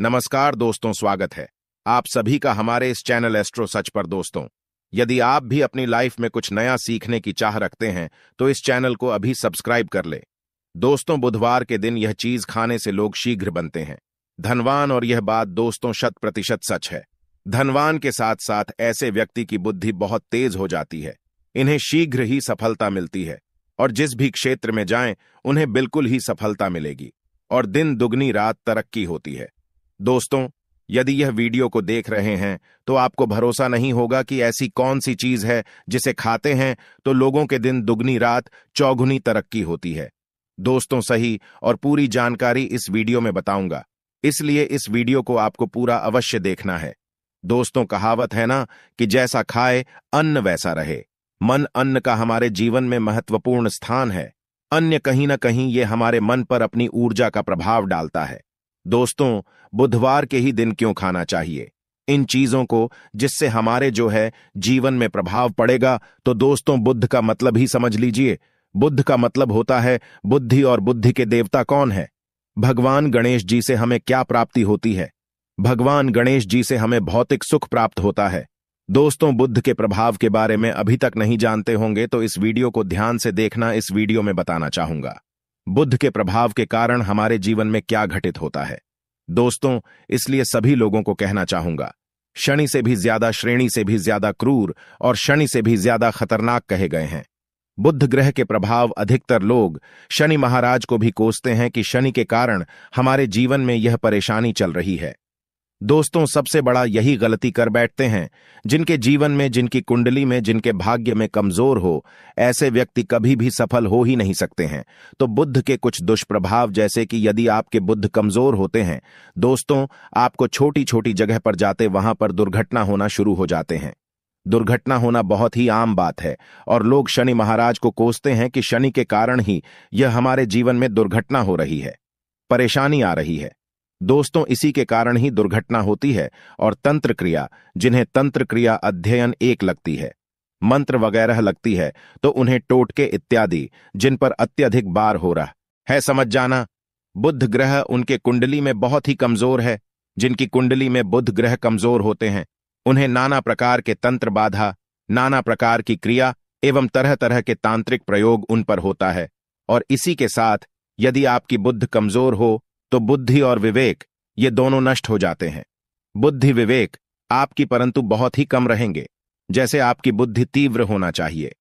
नमस्कार दोस्तों स्वागत है आप सभी का हमारे इस चैनल एस्ट्रो सच पर दोस्तों यदि आप भी अपनी लाइफ में कुछ नया सीखने की चाह रखते हैं तो इस चैनल को अभी सब्सक्राइब कर ले दोस्तों बुधवार के दिन यह चीज खाने से लोग शीघ्र बनते हैं धनवान और यह बात दोस्तों शत प्रतिशत सच है धनवान के साथ साथ ऐसे व्यक्ति की बुद्धि बहुत तेज हो जाती है इन्हें शीघ्र ही सफलता मिलती है और जिस भी क्षेत्र में जाएं उन्हें बिल्कुल ही सफलता मिलेगी और दिन दुगनी रात तरक्की होती है दोस्तों यदि यह वीडियो को देख रहे हैं तो आपको भरोसा नहीं होगा कि ऐसी कौन सी चीज है जिसे खाते हैं तो लोगों के दिन दुगनी रात चौगुनी तरक्की होती है दोस्तों सही और पूरी जानकारी इस वीडियो में बताऊंगा इसलिए इस वीडियो को आपको पूरा अवश्य देखना है दोस्तों कहावत है ना कि जैसा खाए अन्न वैसा रहे मन अन्न का हमारे जीवन में महत्वपूर्ण स्थान है अन्य कहीं ना कहीं ये हमारे मन पर अपनी ऊर्जा का प्रभाव डालता है दोस्तों बुधवार के ही दिन क्यों खाना चाहिए इन चीजों को जिससे हमारे जो है जीवन में प्रभाव पड़ेगा तो दोस्तों बुद्ध का मतलब ही समझ लीजिए बुद्ध का मतलब होता है बुद्धि और बुद्धि के देवता कौन है भगवान गणेश जी से हमें क्या प्राप्ति होती है भगवान गणेश जी से हमें भौतिक सुख प्राप्त होता है दोस्तों बुद्ध के प्रभाव के बारे में अभी तक नहीं जानते होंगे तो इस वीडियो को ध्यान से देखना इस वीडियो में बताना चाहूंगा बुद्ध के प्रभाव के कारण हमारे जीवन में क्या घटित होता है दोस्तों इसलिए सभी लोगों को कहना चाहूंगा शनि से भी ज्यादा श्रेणी से भी ज्यादा क्रूर और शनि से भी ज्यादा खतरनाक कहे गए हैं बुद्ध ग्रह के प्रभाव अधिकतर लोग शनि महाराज को भी कोसते हैं कि शनि के कारण हमारे जीवन में यह परेशानी चल रही है दोस्तों सबसे बड़ा यही गलती कर बैठते हैं जिनके जीवन में जिनकी कुंडली में जिनके भाग्य में कमजोर हो ऐसे व्यक्ति कभी भी सफल हो ही नहीं सकते हैं तो बुद्ध के कुछ दुष्प्रभाव जैसे कि यदि आपके बुद्ध कमजोर होते हैं दोस्तों आपको छोटी छोटी जगह पर जाते वहां पर दुर्घटना होना शुरू हो जाते हैं दुर्घटना होना बहुत ही आम बात है और लोग शनि महाराज को कोसते हैं कि शनि के कारण ही यह हमारे जीवन में दुर्घटना हो रही है परेशानी आ रही है दोस्तों इसी के कारण ही दुर्घटना होती है और तंत्र क्रिया जिन्हें तंत्र क्रिया अध्ययन एक लगती है मंत्र वगैरह लगती है तो उन्हें टोटके इत्यादि जिन पर अत्यधिक बार हो रहा है समझ जाना बुद्ध ग्रह उनके कुंडली में बहुत ही कमजोर है जिनकी कुंडली में बुद्ध ग्रह कमजोर होते हैं उन्हें नाना प्रकार के तंत्र बाधा नाना प्रकार की क्रिया एवं तरह तरह के तांत्रिक प्रयोग उन पर होता है और इसी के साथ यदि आपकी बुद्ध कमजोर हो तो बुद्धि और विवेक ये दोनों नष्ट हो जाते हैं बुद्धि विवेक आपकी परंतु बहुत ही कम रहेंगे जैसे आपकी बुद्धि तीव्र होना चाहिए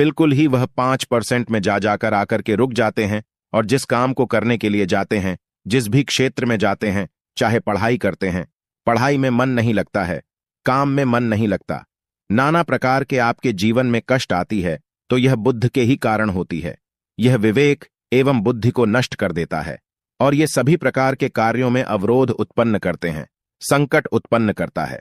बिल्कुल ही वह पांच परसेंट में जा जाकर आकर के रुक जाते हैं और जिस काम को करने के लिए जाते हैं जिस भी क्षेत्र में जाते हैं चाहे पढ़ाई करते हैं पढ़ाई में मन नहीं लगता है काम में मन नहीं लगता नाना प्रकार के आपके जीवन में कष्ट आती है तो यह बुद्ध के ही कारण होती है यह विवेक एवं बुद्धि को नष्ट कर देता है और ये सभी प्रकार के कार्यों में अवरोध उत्पन्न करते हैं संकट उत्पन्न करता है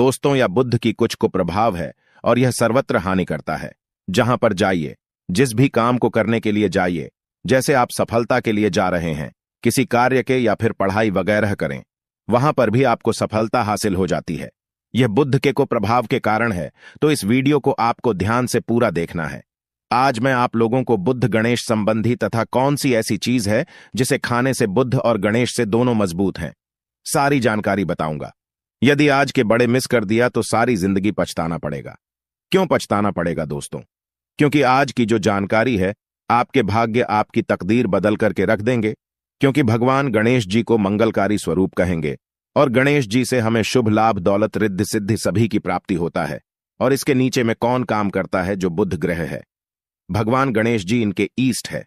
दोस्तों या बुद्ध की कुछ को प्रभाव है और यह सर्वत्र हानि करता है जहां पर जाइए जिस भी काम को करने के लिए जाइए जैसे आप सफलता के लिए जा रहे हैं किसी कार्य के या फिर पढ़ाई वगैरह करें वहां पर भी आपको सफलता हासिल हो जाती है यह बुद्ध के को प्रभाव के कारण है तो इस वीडियो को आपको ध्यान से पूरा देखना है आज मैं आप लोगों को बुद्ध गणेश संबंधी तथा कौन सी ऐसी चीज है जिसे खाने से बुद्ध और गणेश से दोनों मजबूत हैं सारी जानकारी बताऊंगा यदि आज के बड़े मिस कर दिया तो सारी जिंदगी पछताना पड़ेगा क्यों पछताना पड़ेगा दोस्तों क्योंकि आज की जो जानकारी है आपके भाग्य आपकी तकदीर बदल करके रख देंगे क्योंकि भगवान गणेश जी को मंगलकारी स्वरूप कहेंगे और गणेश जी से हमें शुभ लाभ दौलत रिद्धि सिद्धि सभी की प्राप्ति होता है और इसके नीचे में कौन काम करता है जो बुद्ध ग्रह है भगवान गणेश जी इनके ईस्ट है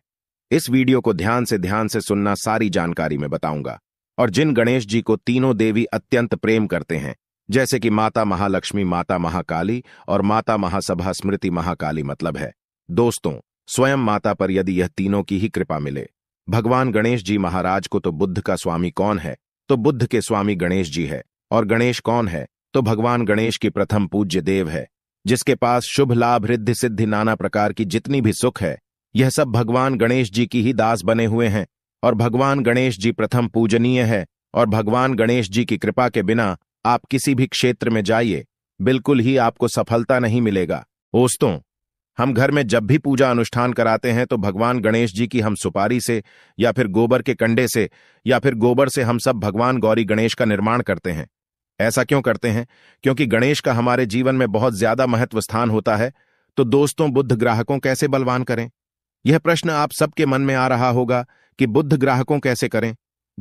इस वीडियो को ध्यान से ध्यान से सुनना सारी जानकारी में बताऊंगा और जिन गणेश जी को तीनों देवी अत्यंत प्रेम करते हैं जैसे कि माता महालक्ष्मी माता महाकाली और माता महासभा स्मृति महाकाली मतलब है दोस्तों स्वयं माता पर यदि यह तीनों की ही कृपा मिले भगवान गणेश जी महाराज को तो बुद्ध का स्वामी कौन है तो बुद्ध के स्वामी गणेश जी है और गणेश कौन है तो भगवान गणेश की प्रथम पूज्य देव है जिसके पास शुभ लाभ रिद्धि सिद्धि नाना प्रकार की जितनी भी सुख है यह सब भगवान गणेश जी की ही दास बने हुए हैं और भगवान गणेश जी प्रथम पूजनीय है और भगवान गणेश जी की कृपा के बिना आप किसी भी क्षेत्र में जाइए बिल्कुल ही आपको सफलता नहीं मिलेगा दोस्तों हम घर में जब भी पूजा अनुष्ठान कराते हैं तो भगवान गणेश जी की हम सुपारी से या फिर गोबर के कंडे से या फिर गोबर से हम सब भगवान गौरी गणेश का निर्माण करते हैं ऐसा क्यों करते हैं क्योंकि गणेश का हमारे जीवन में बहुत ज्यादा महत्व स्थान होता है तो दोस्तों बुद्ध ग्राहकों कैसे बलवान करें यह प्रश्न आप सबके मन में आ रहा होगा कि बुद्ध ग्राहकों कैसे करें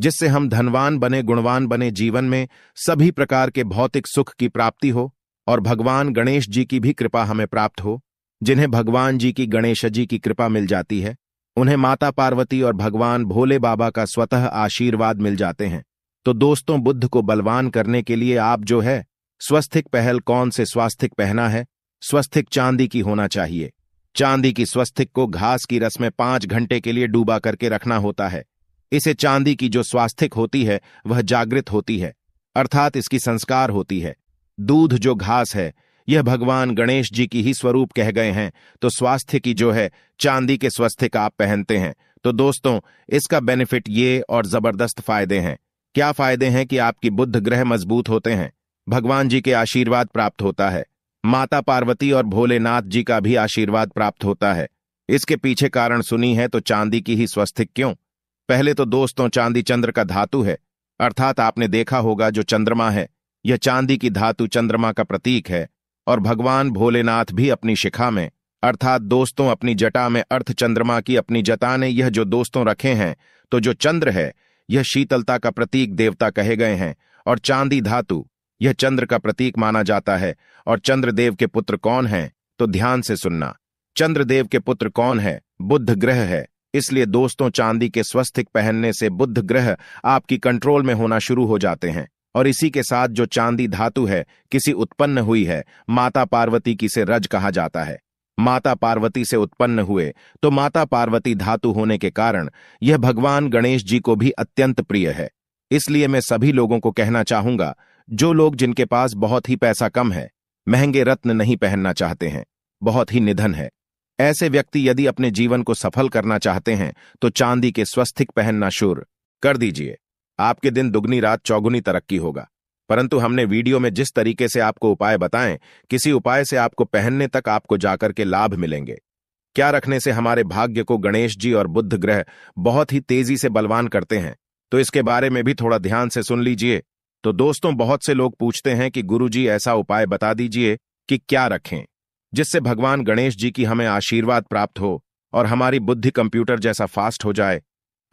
जिससे हम धनवान बने गुणवान बने जीवन में सभी प्रकार के भौतिक सुख की प्राप्ति हो और भगवान गणेश जी की भी कृपा हमें प्राप्त हो जिन्हें भगवान जी की गणेश जी की कृपा मिल जाती है उन्हें माता पार्वती और भगवान भोले बाबा का स्वतः आशीर्वाद मिल जाते हैं तो दोस्तों बुद्ध को बलवान करने के लिए आप जो है स्वस्थिक पहल कौन से स्वास्थिक पहना है स्वस्थिक चांदी की होना चाहिए चांदी की स्वस्थिक को घास की रस में पांच घंटे के लिए डूबा करके रखना होता है इसे चांदी की जो स्वास्थिक होती है वह जागृत होती है अर्थात इसकी संस्कार होती है दूध जो घास है यह भगवान गणेश जी की ही स्वरूप कह गए हैं तो स्वास्थ्य की जो है चांदी के स्वास्थ्य का आप पहनते हैं तो दोस्तों इसका बेनिफिट ये और जबरदस्त फायदे हैं क्या फायदे हैं कि आपकी बुद्ध ग्रह मजबूत होते हैं भगवान जी के आशीर्वाद प्राप्त होता है माता पार्वती और भोलेनाथ जी का भी आशीर्वाद प्राप्त होता है इसके पीछे कारण सुनी है तो चांदी की ही स्वस्थिक क्यों पहले तो दोस्तों चांदी चंद्र का धातु है अर्थात आपने देखा होगा जो चंद्रमा है यह चांदी की धातु चंद्रमा का प्रतीक है और भगवान भोलेनाथ भी अपनी शिखा में अर्थात दोस्तों अपनी जटा में अर्थ चंद्रमा की अपनी जटा ने यह जो दोस्तों रखे हैं तो जो चंद्र है यह शीतलता का प्रतीक देवता कहे गए हैं और चांदी धातु यह चंद्र का प्रतीक माना जाता है और चंद्रदेव के पुत्र कौन हैं तो ध्यान से सुनना चंद्रदेव के पुत्र कौन है बुद्ध ग्रह है इसलिए दोस्तों चांदी के स्वस्थिक पहनने से बुद्ध ग्रह आपकी कंट्रोल में होना शुरू हो जाते हैं और इसी के साथ जो चांदी धातु है किसी उत्पन्न हुई है माता पार्वती की से रज कहा जाता है माता पार्वती से उत्पन्न हुए तो माता पार्वती धातु होने के कारण यह भगवान गणेश जी को भी अत्यंत प्रिय है इसलिए मैं सभी लोगों को कहना चाहूंगा जो लोग जिनके पास बहुत ही पैसा कम है महंगे रत्न नहीं पहनना चाहते हैं बहुत ही निधन है ऐसे व्यक्ति यदि अपने जीवन को सफल करना चाहते हैं तो चांदी के स्वस्थिक पहनना शुरू कर दीजिए आपके दिन दुगनी रात चौगुनी तरक्की होगा परंतु हमने वीडियो में जिस तरीके से आपको उपाय बताएं किसी उपाय से आपको पहनने तक आपको जाकर के लाभ मिलेंगे क्या रखने से हमारे भाग्य को गणेश जी और बुद्ध ग्रह बहुत ही तेजी से बलवान करते हैं तो इसके बारे में भी थोड़ा ध्यान से सुन लीजिए तो दोस्तों बहुत से लोग पूछते हैं कि गुरु जी ऐसा उपाय बता दीजिए कि क्या रखें जिससे भगवान गणेश जी की हमें आशीर्वाद प्राप्त हो और हमारी बुद्धि कंप्यूटर जैसा फास्ट हो जाए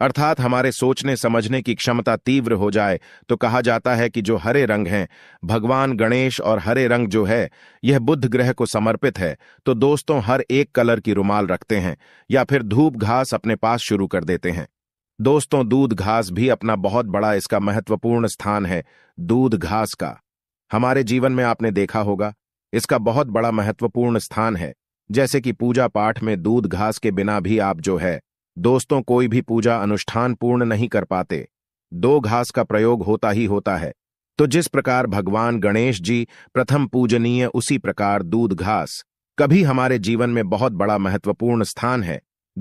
अर्थात हमारे सोचने समझने की क्षमता तीव्र हो जाए तो कहा जाता है कि जो हरे रंग हैं भगवान गणेश और हरे रंग जो है यह बुद्ध ग्रह को समर्पित है तो दोस्तों हर एक कलर की रुमाल रखते हैं या फिर धूप घास अपने पास शुरू कर देते हैं दोस्तों दूध घास भी अपना बहुत बड़ा इसका महत्वपूर्ण स्थान है दूध घास का हमारे जीवन में आपने देखा होगा इसका बहुत बड़ा महत्वपूर्ण स्थान है जैसे कि पूजा पाठ में दूध घास के बिना भी आप जो है दोस्तों कोई भी पूजा अनुष्ठान पूर्ण नहीं कर पाते दो घास का प्रयोग होता ही होता है तो जिस प्रकार भगवान गणेश जी प्रथम पूजनीय उसी प्रकार दूध घास कभी हमारे जीवन में बहुत बड़ा महत्वपूर्ण स्थान है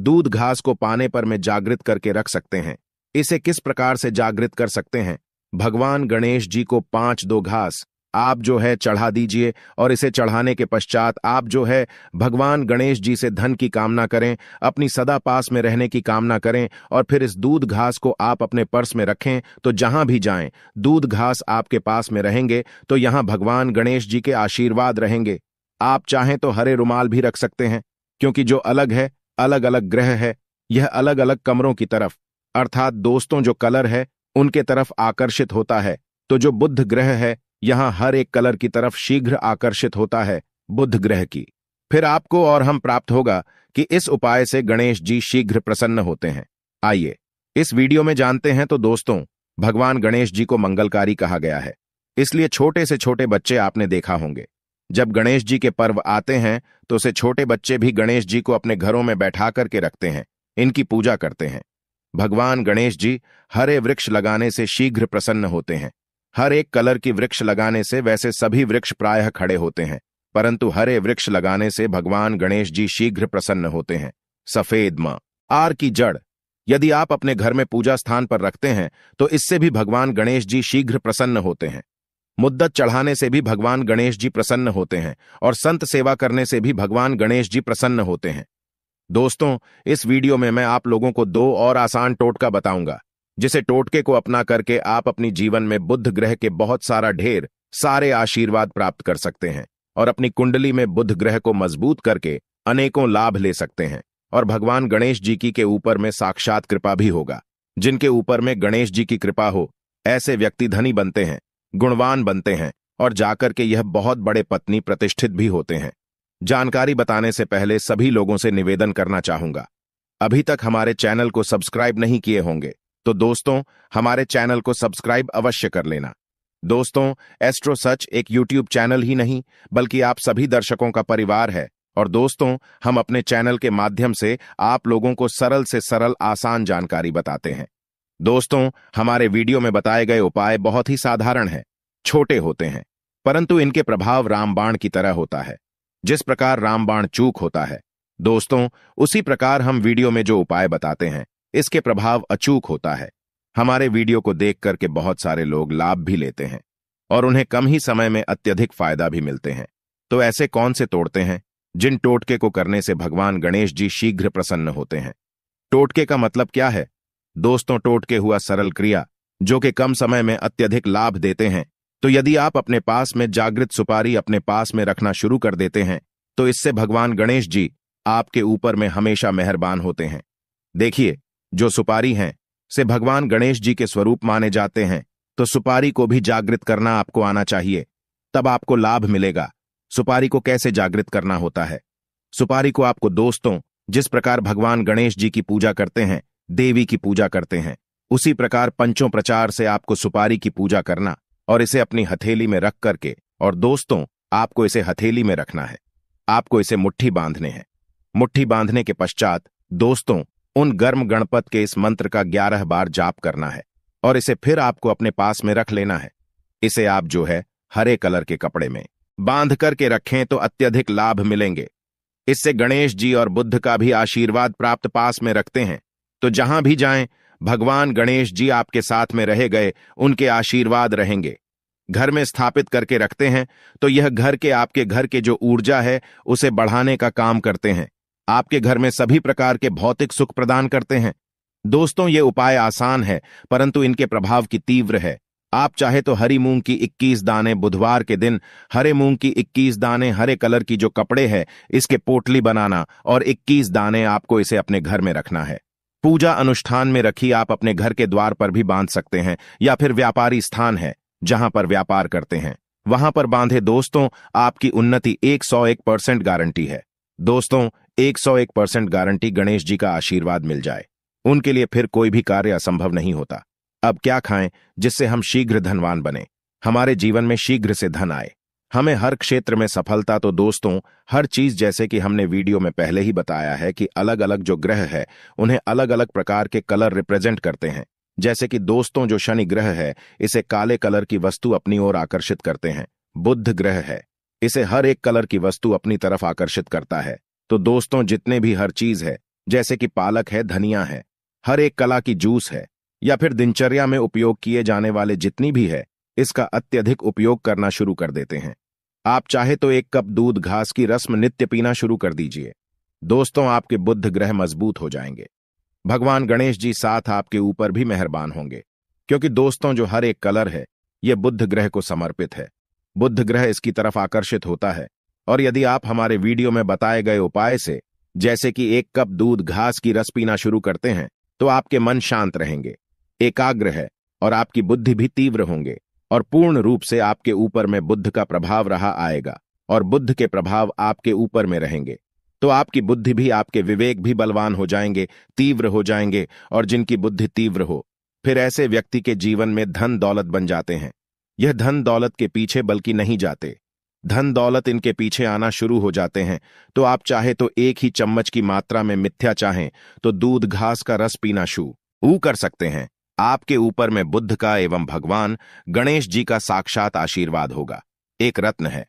दूध घास को पाने पर मैं जागृत करके रख सकते हैं इसे किस प्रकार से जागृत कर सकते हैं भगवान गणेश जी को पांच दो घास आप जो है चढ़ा दीजिए और इसे चढ़ाने के पश्चात आप जो है भगवान गणेश जी से धन की कामना करें अपनी सदा पास में रहने की कामना करें और फिर इस दूध घास को आप अपने पर्स में रखें तो जहां भी जाएं दूध घास आपके पास में रहेंगे तो यहां भगवान गणेश जी के आशीर्वाद रहेंगे आप चाहें तो हरे रुमाल भी रख सकते हैं क्योंकि जो अलग है अलग अलग ग्रह है यह अलग अलग कमरों की तरफ अर्थात दोस्तों जो कलर है उनके तरफ आकर्षित होता है तो जो बुद्ध ग्रह है यहाँ हर एक कलर की तरफ शीघ्र आकर्षित होता है बुध ग्रह की फिर आपको और हम प्राप्त होगा कि इस उपाय से गणेश जी शीघ्र प्रसन्न होते हैं आइए इस वीडियो में जानते हैं तो दोस्तों भगवान गणेश जी को मंगलकारी कहा गया है इसलिए छोटे से छोटे बच्चे आपने देखा होंगे जब गणेश जी के पर्व आते हैं तो उसे छोटे बच्चे भी गणेश जी को अपने घरों में बैठा करके रखते हैं इनकी पूजा करते हैं भगवान गणेश जी हरे वृक्ष लगाने से शीघ्र प्रसन्न होते हैं हर एक कलर की वृक्ष लगाने से वैसे सभी वृक्ष प्रायः खड़े होते हैं परंतु हरे वृक्ष लगाने से भगवान गणेश जी शीघ्र प्रसन्न होते हैं सफेद माँ आर की जड़ यदि आप अपने घर में पूजा स्थान पर रखते हैं तो इससे भी भगवान गणेश जी शीघ्र प्रसन्न होते हैं मुद्दत चढ़ाने से भी भगवान गणेश जी प्रसन्न होते हैं और संत सेवा करने से भी भगवान गणेश जी प्रसन्न होते हैं दोस्तों इस वीडियो में मैं आप लोगों को दो और आसान टोटका बताऊंगा जिसे टोटके को अपना करके आप अपनी जीवन में बुद्ध ग्रह के बहुत सारा ढेर सारे आशीर्वाद प्राप्त कर सकते हैं और अपनी कुंडली में बुद्ध ग्रह को मजबूत करके अनेकों लाभ ले सकते हैं और भगवान गणेश जी की के ऊपर में साक्षात कृपा भी होगा जिनके ऊपर में गणेश जी की कृपा हो ऐसे व्यक्ति धनी बनते हैं गुणवान बनते हैं और जाकर के यह बहुत बड़े पत्नी प्रतिष्ठित भी होते हैं जानकारी बताने से पहले सभी लोगों से निवेदन करना चाहूंगा अभी तक हमारे चैनल को सब्सक्राइब नहीं किए होंगे तो दोस्तों हमारे चैनल को सब्सक्राइब अवश्य कर लेना दोस्तों एस्ट्रो सच एक यूट्यूब चैनल ही नहीं बल्कि आप सभी दर्शकों का परिवार है और दोस्तों हम अपने चैनल के माध्यम से आप लोगों को सरल से सरल आसान जानकारी बताते हैं दोस्तों हमारे वीडियो में बताए गए उपाय बहुत ही साधारण हैं, छोटे होते हैं परंतु इनके प्रभाव रामबाण की तरह होता है जिस प्रकार रामबाण चूक होता है दोस्तों उसी प्रकार हम वीडियो में जो उपाय बताते हैं इसके प्रभाव अचूक होता है हमारे वीडियो को देख करके बहुत सारे लोग लाभ भी लेते हैं और उन्हें कम ही समय में अत्यधिक फायदा भी मिलते हैं तो ऐसे कौन से तोड़ते हैं जिन टोटके को करने से भगवान गणेश जी शीघ्र प्रसन्न होते हैं टोटके का मतलब क्या है दोस्तों टोटके हुआ सरल क्रिया जो कि कम समय में अत्यधिक लाभ देते हैं तो यदि आप अपने पास में जागृत सुपारी अपने पास में रखना शुरू कर देते हैं तो इससे भगवान गणेश जी आपके ऊपर में हमेशा मेहरबान होते हैं देखिए जो सुपारी हैं से भगवान गणेश जी के स्वरूप माने जाते हैं तो सुपारी को भी जागृत करना आपको आना चाहिए तब आपको लाभ मिलेगा सुपारी को कैसे जागृत करना होता है सुपारी को आपको दोस्तों जिस प्रकार भगवान गणेश जी की पूजा करते हैं देवी की पूजा करते हैं उसी प्रकार पंचों प्रचार से आपको सुपारी की पूजा करना और इसे अपनी हथेली में रख करके और दोस्तों आपको इसे हथेली में रखना है आपको इसे मुट्ठी बांधने हैं मुट्ठी बांधने के पश्चात दोस्तों उन गर्म गणपत के इस मंत्र का ग्यारह बार जाप करना है और इसे फिर आपको अपने पास में रख लेना है इसे आप जो है हरे कलर के कपड़े में बांध करके रखें तो अत्यधिक लाभ मिलेंगे इससे गणेश जी और बुद्ध का भी आशीर्वाद प्राप्त पास में रखते हैं तो जहां भी जाएं भगवान गणेश जी आपके साथ में रह गए उनके आशीर्वाद रहेंगे घर में स्थापित करके रखते हैं तो यह घर के आपके घर के जो ऊर्जा है उसे बढ़ाने का काम करते हैं आपके घर में सभी प्रकार के भौतिक सुख प्रदान करते हैं दोस्तों ये उपाय आसान है परंतु इनके प्रभाव की तीव्र है आप चाहे तो हरी मूंग की 21 दाने बुधवार के दिन हरे मूंग की 21 दाने हरे कलर की जो कपड़े है इसके पोटली बनाना और 21 दाने आपको इसे अपने घर में रखना है पूजा अनुष्ठान में रखी आप अपने घर के द्वार पर भी बांध सकते हैं या फिर व्यापारी स्थान है जहां पर व्यापार करते हैं वहां पर बांधे दोस्तों आपकी उन्नति 101 परसेंट गारंटी है दोस्तों 101 परसेंट गारंटी गणेश जी का आशीर्वाद मिल जाए उनके लिए फिर कोई भी कार्य असंभव नहीं होता अब क्या खाएं जिससे हम शीघ्र धनवान बने हमारे जीवन में शीघ्र से धन आए हमें हर क्षेत्र में सफलता तो दोस्तों हर चीज जैसे कि हमने वीडियो में पहले ही बताया है कि अलग अलग जो ग्रह है उन्हें अलग अलग प्रकार के कलर रिप्रेजेंट करते हैं जैसे कि दोस्तों जो शनि ग्रह है इसे काले कलर की वस्तु अपनी ओर आकर्षित करते हैं बुद्ध ग्रह है इसे हर एक कलर की वस्तु अपनी तरफ आकर्षित करता है तो दोस्तों जितने भी हर चीज है जैसे कि पालक है धनिया है हर एक कला की जूस है या फिर दिनचर्या में उपयोग किए जाने वाले जितनी भी है इसका अत्यधिक उपयोग करना शुरू कर देते हैं आप चाहे तो एक कप दूध घास की रस्म नित्य पीना शुरू कर दीजिए दोस्तों आपके बुद्ध ग्रह मजबूत हो जाएंगे भगवान गणेश जी साथ आपके ऊपर भी मेहरबान होंगे क्योंकि दोस्तों जो हर एक कलर है यह बुद्ध ग्रह को समर्पित है बुद्ध ग्रह इसकी तरफ आकर्षित होता है और यदि आप हमारे वीडियो में बताए गए उपाय से जैसे कि एक कप दूध घास की रस पीना शुरू करते हैं तो आपके मन शांत रहेंगे एकाग्र है और आपकी बुद्धि भी तीव्र होंगे और पूर्ण रूप से आपके ऊपर में बुद्ध का प्रभाव रहा आएगा और बुद्ध के प्रभाव आपके ऊपर में रहेंगे तो आपकी बुद्धि भी आपके विवेक भी बलवान हो जाएंगे तीव्र हो जाएंगे और जिनकी बुद्धि तीव्र हो फिर ऐसे व्यक्ति के जीवन में धन दौलत बन जाते हैं यह धन दौलत के पीछे बल्कि नहीं जाते धन दौलत इनके पीछे आना शुरू हो जाते हैं तो आप चाहे तो एक ही चम्मच की मात्रा में मिथ्या चाहें तो दूध घास का रस पीना शू ऊ कर सकते हैं आपके ऊपर में बुद्ध का एवं भगवान गणेश जी का साक्षात आशीर्वाद होगा एक रत्न है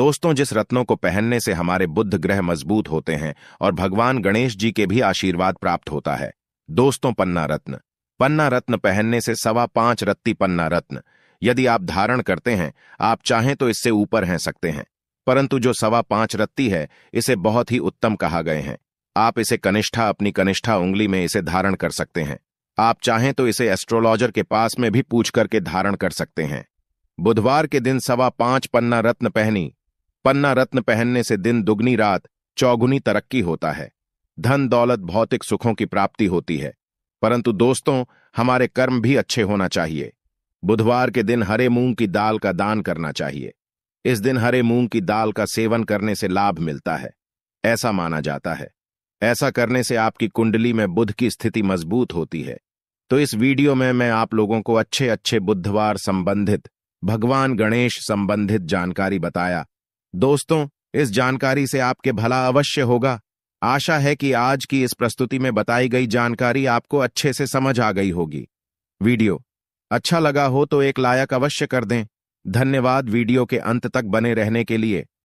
दोस्तों जिस रत्नों को पहनने से हमारे बुद्ध ग्रह मजबूत होते हैं और भगवान गणेश जी के भी आशीर्वाद प्राप्त होता है दोस्तों पन्ना रत्न पन्ना रत्न पहनने से सवा पांच रत्ती पन्ना रत्न यदि आप धारण करते हैं आप चाहें तो इससे ऊपर हैं सकते हैं परंतु जो सवा पांच रत्ती है इसे बहुत ही उत्तम कहा गए हैं आप इसे कनिष्ठा अपनी कनिष्ठा उंगली में इसे धारण कर सकते हैं आप चाहें तो इसे एस्ट्रोलॉजर के पास में भी पूछ करके धारण कर सकते हैं बुधवार के दिन सवा पांच पन्ना रत्न पहनी पन्ना रत्न पहनने से दिन दुगनी रात चौगुनी तरक्की होता है धन दौलत भौतिक सुखों की प्राप्ति होती है परंतु दोस्तों हमारे कर्म भी अच्छे होना चाहिए बुधवार के दिन हरे मूंग की दाल का दान करना चाहिए इस दिन हरे मूंग की दाल का सेवन करने से लाभ मिलता है ऐसा माना जाता है ऐसा करने से आपकी कुंडली में बुध की स्थिति मजबूत होती है तो इस वीडियो में मैं आप लोगों को अच्छे अच्छे बुधवार संबंधित भगवान गणेश संबंधित जानकारी बताया दोस्तों इस जानकारी से आपके भला अवश्य होगा आशा है कि आज की इस प्रस्तुति में बताई गई जानकारी आपको अच्छे से समझ आ गई होगी वीडियो अच्छा लगा हो तो एक लायक अवश्य कर दें धन्यवाद वीडियो के अंत तक बने रहने के लिए